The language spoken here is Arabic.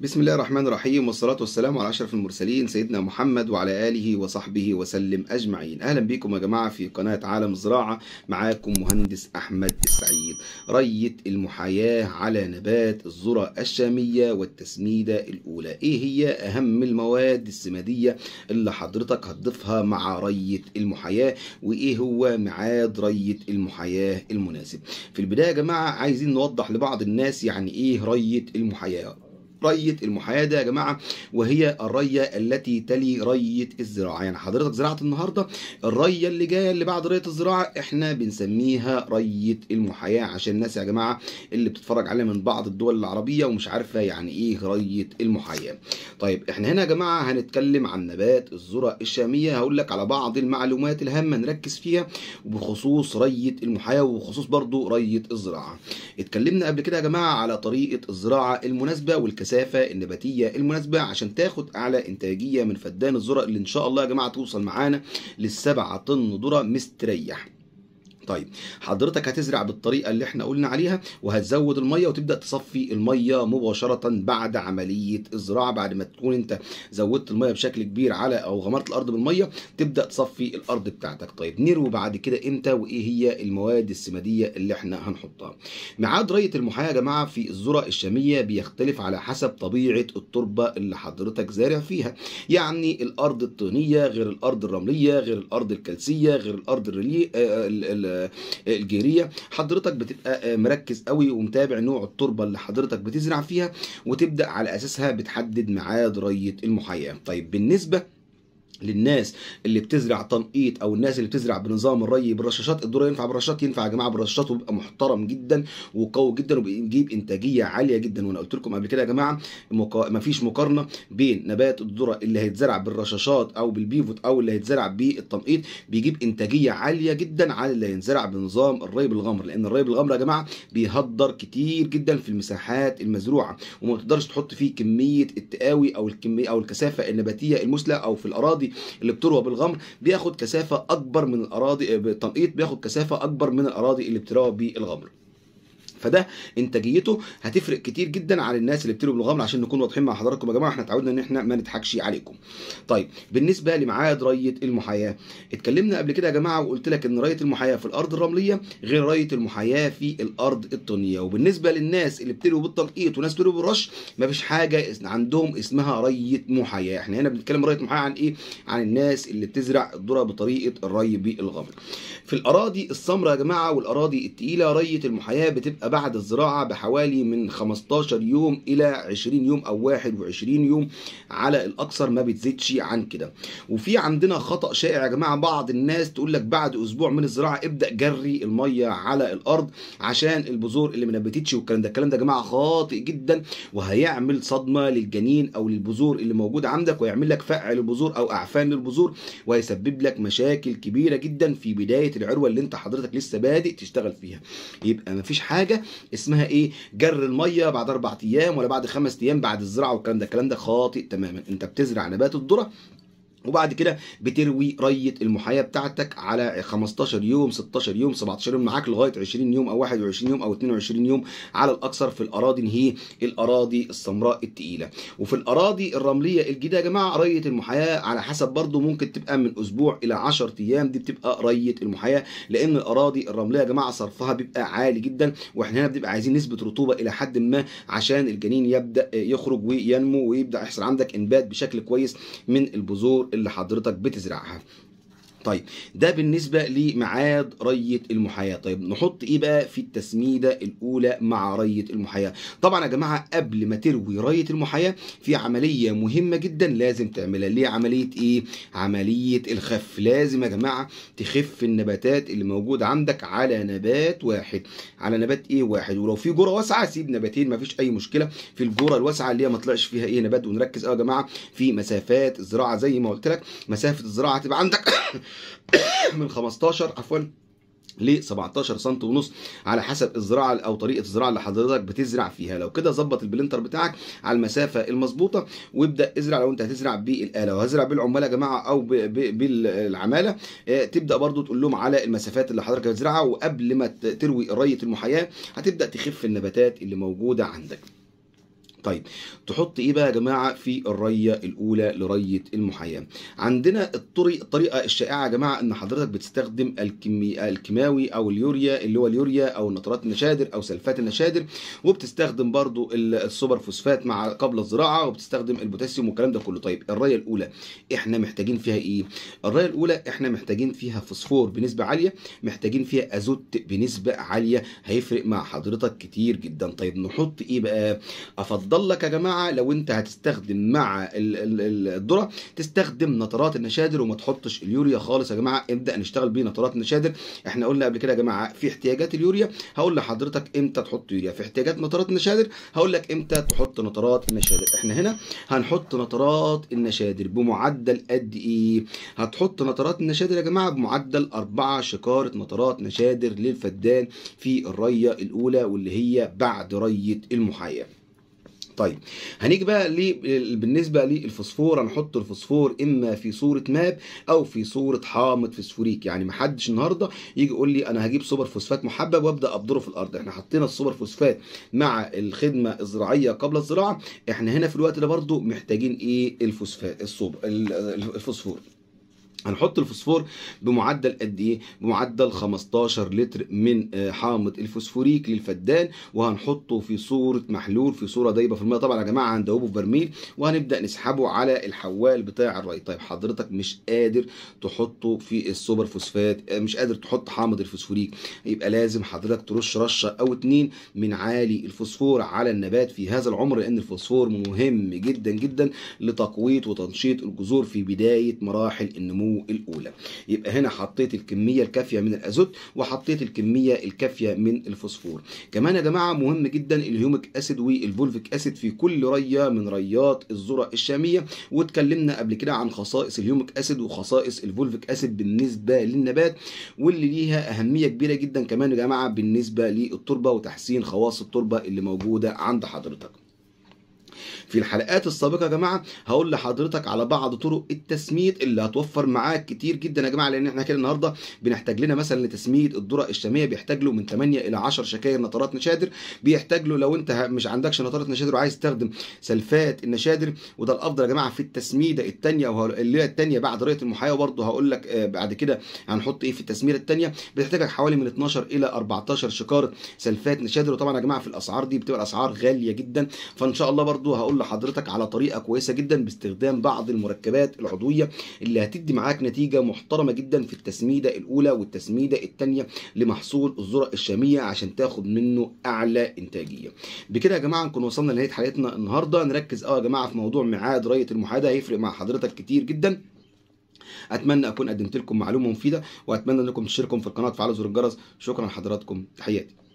بسم الله الرحمن الرحيم والصلاة والسلام على أشرف المرسلين سيدنا محمد وعلى آله وصحبه وسلم أجمعين أهلا بكم يا جماعة في قناة عالم الزراعة معاكم مهندس أحمد السعيد رية المحاياة على نبات الذرة الشامية والتسميدة الأولى إيه هي أهم المواد السمادية اللي حضرتك هتضيفها مع رية المحاياة وإيه هو ميعاد رية المحاياة المناسب في البداية يا جماعة عايزين نوضح لبعض الناس يعني إيه رية المحاياة ريه ده يا جماعه وهي الريه التي تلي ريه الزراعه يعني حضرتك زرعت النهارده الريه اللي جايه اللي بعد ريه الزراعه احنا بنسميها ريه المحاياه عشان الناس يا جماعه اللي بتتفرج علينا من بعض الدول العربيه ومش عارفه يعني ايه ريه المحاياه طيب احنا هنا يا جماعه هنتكلم عن نبات الذره الشاميه هقول لك على بعض المعلومات الهامه نركز فيها بخصوص ريه المحاياه وبخصوص برضو ريه الزراعه اتكلمنا قبل كده يا جماعه على طريقه الزراعه المناسبه والكثافه المسافة النباتية المناسبة عشان تاخد أعلى إنتاجية من فدان الذرة اللي إن شاء الله يا جماعة توصل معانا للسبعة طن ذرة مستريح طيب حضرتك هتزرع بالطريقه اللي احنا قلنا عليها وهتزود الميه وتبدا تصفي الميه مباشره بعد عمليه الزراعه بعد ما تكون انت زودت الميه بشكل كبير على او غمرت الارض بالميه تبدا تصفي الارض بتاعتك طيب نروي بعد كده امتى وايه هي المواد السماديه اللي احنا هنحطها ميعاد ريه المحايه يا جماعه في الذره الشاميه بيختلف على حسب طبيعه التربه اللي حضرتك زارع فيها يعني الارض الطينيه غير الارض الرمليه غير الارض الكلسيه غير الارض الرلي... آه، آه، آه، الجيريه حضرتك بتبقى آه، مركز قوي ومتابع نوع التربه اللي حضرتك بتزرع فيها وتبدا على اساسها بتحدد ميعاد ريه المحيه طيب بالنسبه للناس اللي بتزرع تنقيط او الناس اللي بتزرع بنظام الري بالرشاشات الدرة ينفع برشاشات ينفع يا جماعه برشاشات وبيبقى محترم جدا وقوي جدا وبيجيب انتاجيه عاليه جدا وانا قلت لكم قبل كده يا جماعه مقا... مفيش مقارنه بين نبات الذره اللي هيتزرع بالرشاشات او بالبيفوت او اللي هيتزرع بالتنقيط بيجيب انتاجيه عاليه جدا على اللي هينزرع بنظام الري بالغمر لان الري بالغمر يا جماعه بيهدر كتير جدا في المساحات المزروعه وما تقدرش تحط فيه كميه التقاوي او الكميه او الكثافه النباتيه المثلى او في الاراضي الاراضي اللي بتروى بالغمر بياخد كثافه اكبر من الاراضي آه، بالتنقيط بياخد كثافه اكبر من الاراضي اللي بتروى بالغمر فده انتاجيته هتفرق كتير جدا على الناس اللي بتلعب بالغمر عشان نكون واضحين مع حضراتكم يا جماعه احنا اتعودنا ان احنا ما نضحكش عليكم طيب بالنسبه لمعاد ريه المحاياه اتكلمنا قبل كده يا جماعه وقلت لك ان ريه المحاياه في الارض الرمليه غير ريه المحاياه في الارض الطينيه وبالنسبه للناس اللي بتلعب بالتنقيط وناس بتلعب بالرش مفيش حاجه عندهم اسمها ريه محاياه احنا هنا بنتكلم ريه محاياه عن ايه عن الناس اللي بتزرع الذره بطريقه الري بالغمر في الاراضي السمراء يا جماعه والاراضي التقيله ريه المحاياه بتبقى بعد الزراعة بحوالي من 15 يوم إلى 20 يوم أو 21 يوم على الأكثر ما بتزيدش عن كده وفي عندنا خطأ شائع يا جماعة بعض الناس تقول لك بعد أسبوع من الزراعة ابدأ جري المية على الأرض عشان البذور اللي منبتتش والكلام ده الكلام ده يا جماعة خاطئ جدا وهيعمل صدمة للجنين أو للبذور اللي موجود عندك ويعمل لك فقع للبذور أو أعفان للبذور وهيسبب لك مشاكل كبيرة جدا في بداية العروة اللي أنت حضرتك لسه بادئ تشتغل فيها يبقى مفيش حاجة حاجه اسمها ايه جر الميه بعد اربع ايام ولا بعد خمس ايام بعد الزراعه والكلام ده الكلام ده خاطئ تماما انت بتزرع نبات الذره وبعد كده بتروي ريه المحاياه بتاعتك على 15 يوم 16 يوم 17 يوم معاك لغايه 20 يوم او 21 يوم او 22 يوم على الاكثر في الاراضي اللي هي الاراضي السمراء الثقيله وفي الاراضي الرمليه الجديده يا جماعه ريه المحاياه على حسب برضو ممكن تبقى من اسبوع الى 10 ايام دي بتبقى ريه المحاياه لان الاراضي الرمليه يا جماعه صرفها بيبقى عالي جدا واحنا هنا بنبقى عايزين نسبه رطوبه الى حد ما عشان الجنين يبدا يخرج وينمو ويبدا يحصل عندك انبات بشكل كويس من البذور اللي حضرتك بتزرعها طيب ده بالنسبة لمعاد رية المحاياة طيب نحط ايه بقى في التسميدة الاولى مع رية المحاياة طبعا يا جماعة قبل ما تروي رية المحاياة في عملية مهمة جدا لازم تعملها اللي هي عملية ايه عملية الخف لازم يا جماعة تخف النباتات اللي موجودة عندك على نبات واحد على نبات ايه واحد ولو في جرة واسعة سيب نباتين مفيش اي مشكلة في الجرة الواسعة اللي هي ما طلعش فيها ايه نبات ونركز اه يا جماعة في مسافات الزراعة زي ما قلت لك مسافة الزراعة تبقى عندك من 15 عفوا ل 17 سم ونص على حسب الزراعه او طريقه الزراعه اللي حضرتك بتزرع فيها لو كده ظبط البلنتر بتاعك على المسافه المظبوطه وابدا ازرع لو انت هتزرع بالاله وهزرع بالعمال يا جماعه او بالعماله آه، تبدا برضو تقول لهم على المسافات اللي حضرتك هتزرعها وقبل ما تروي ريه المحياه هتبدا تخف النباتات اللي موجوده عندك طيب تحط ايه بقى يا جماعه في الريه الاولى لريه المحياه عندنا الطريق الطريقه الشائعه يا جماعه ان حضرتك بتستخدم الكيمي... الكيماوي او اليوريا اللي هو اليوريا او نترات النشادر او سلفات النشادر وبتستخدم برضو السوبر فوسفات مع قبل الزراعه وبتستخدم البوتاسيوم والكلام ده كله طيب الريه الاولى احنا محتاجين فيها ايه الريه الاولى احنا محتاجين فيها فوسفور بنسبه عاليه محتاجين فيها ازوت بنسبه عاليه هيفرق مع حضرتك كتير جدا طيب نحط ايه بقى افضل افضل لك يا جماعه لو انت هتستخدم مع الذره تستخدم نترات النشادر وما تحطش اليوريا خالص يا جماعه ابدا نشتغل بيه نطرات النشادر احنا قلنا قبل كده يا جماعه في احتياجات اليوريا هقول لحضرتك امتى تحط يوريا في احتياجات نترات النشادر هقول لك امتى تحط نترات النشادر احنا هنا هنحط نترات النشادر بمعدل قد ايه هتحط نترات النشادر يا جماعه بمعدل 4 شكاره نترات نشادر للفدان في الريه الاولى واللي هي بعد ريه المحايه طيب هنيجي بقى بالنسبه للفوسفور هنحط الفوسفور اما في صوره ماب او في صوره حامض فسفوريك يعني ما حدش النهارده يجي يقول لي انا هجيب سوبر فوسفات محبب وابدا ابدره في الارض احنا حطينا السوبر فوسفات مع الخدمه الزراعيه قبل الزراعه احنا هنا في الوقت ده برده محتاجين ايه الفوسفات الصوبر الفوسفور هنحط الفوسفور بمعدل قد ايه بمعدل 15 لتر من آه، حامض الفوسفوريك للفدان وهنحطه في صوره محلول في صوره دايبه في الميه طبعا يا جماعه هندوبه في برميل وهنبدا نسحبه على الحوال بتاع الري طيب حضرتك مش قادر تحطه في السوبر فوسفات آه، مش قادر تحط حامض الفوسفوريك يبقى لازم حضرتك ترش رشه او اتنين من عالي الفوسفور على النبات في هذا العمر لان الفوسفور مهم جدا جدا لتقويه وتنشيط الجذور في بدايه مراحل النمو الأولى يبقى هنا حطيت الكمية الكافية من الأزوت وحطيت الكمية الكافية من الفوسفور كمان يا جماعة مهم جدا الهيوميك أسيد والفولفيك أسيد في كل رية من ريات الذرة الشامية واتكلمنا قبل كده عن خصائص الهيوميك أسيد وخصائص الفولفيك أسيد بالنسبة للنبات واللي ليها أهمية كبيرة جدا كمان يا جماعة بالنسبة للتربة وتحسين خواص التربة اللي موجودة عند حضرتك في الحلقات السابقه يا جماعه هقول لحضرتك على بعض طرق التسميد اللي هتوفر معاك كتير جدا يا جماعه لان احنا كده النهارده بنحتاج لنا مثلا لتسميد الذره الشاميه بيحتاج له من 8 الى 10 شكاير نطرات نشادر بيحتاج له لو انت مش عندكش نطرات نشادر وعايز تستخدم سلفات النشادر وده الافضل يا جماعه في التسميده الثانيه اللي هي الثانيه بعد رؤيه المحايه برضه هقول لك آه، بعد كده هنحط ايه في التسميده الثانيه بتحتاج حوالي من 12 الى 14 شكاره سلفات نشادر وطبعا يا جماعه في الاسعار دي بتبقى أسعار غاليه جدا فان شاء الله برضه وهقول لحضرتك على طريقه كويسه جدا باستخدام بعض المركبات العضويه اللي هتدي معاك نتيجه محترمه جدا في التسميده الاولى والتسميده الثانيه لمحصول الذره الشاميه عشان تاخد منه اعلى انتاجيه بكده يا جماعه نكون وصلنا لنهايه حلقتنا النهارده نركز اه يا جماعه في موضوع ميعاد رايه المحاده هيفرق مع حضرتك كتير جدا اتمنى اكون قدمت لكم معلومه مفيده واتمنى انكم تشتركوا في القناه وتفعلوا زر الجرس شكرا لحضراتكم تحياتي